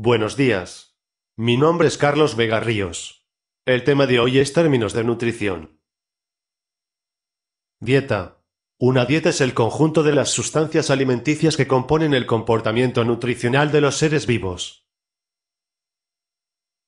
Buenos días. Mi nombre es Carlos Vega Ríos. El tema de hoy es términos de nutrición. Dieta. Una dieta es el conjunto de las sustancias alimenticias que componen el comportamiento nutricional de los seres vivos.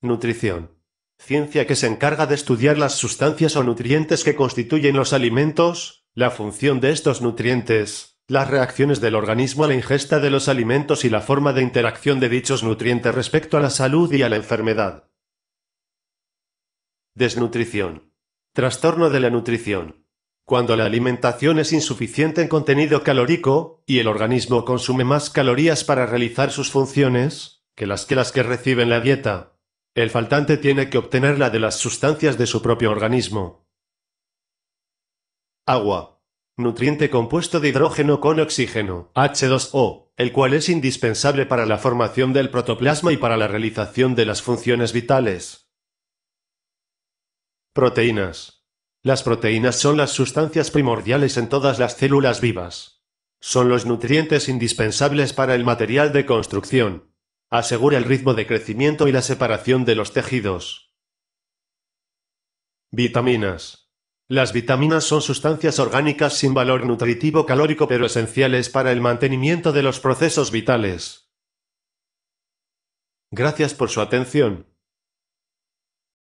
Nutrición. Ciencia que se encarga de estudiar las sustancias o nutrientes que constituyen los alimentos, la función de estos nutrientes, las reacciones del organismo a la ingesta de los alimentos y la forma de interacción de dichos nutrientes respecto a la salud y a la enfermedad. Desnutrición. Trastorno de la nutrición. Cuando la alimentación es insuficiente en contenido calórico, y el organismo consume más calorías para realizar sus funciones, que las que las que recibe en la dieta. El faltante tiene que obtenerla de las sustancias de su propio organismo. Agua nutriente compuesto de hidrógeno con oxígeno, H2O, el cual es indispensable para la formación del protoplasma y para la realización de las funciones vitales. Proteínas. Las proteínas son las sustancias primordiales en todas las células vivas. Son los nutrientes indispensables para el material de construcción. Asegura el ritmo de crecimiento y la separación de los tejidos. Vitaminas. Las vitaminas son sustancias orgánicas sin valor nutritivo calórico pero esenciales para el mantenimiento de los procesos vitales. Gracias por su atención.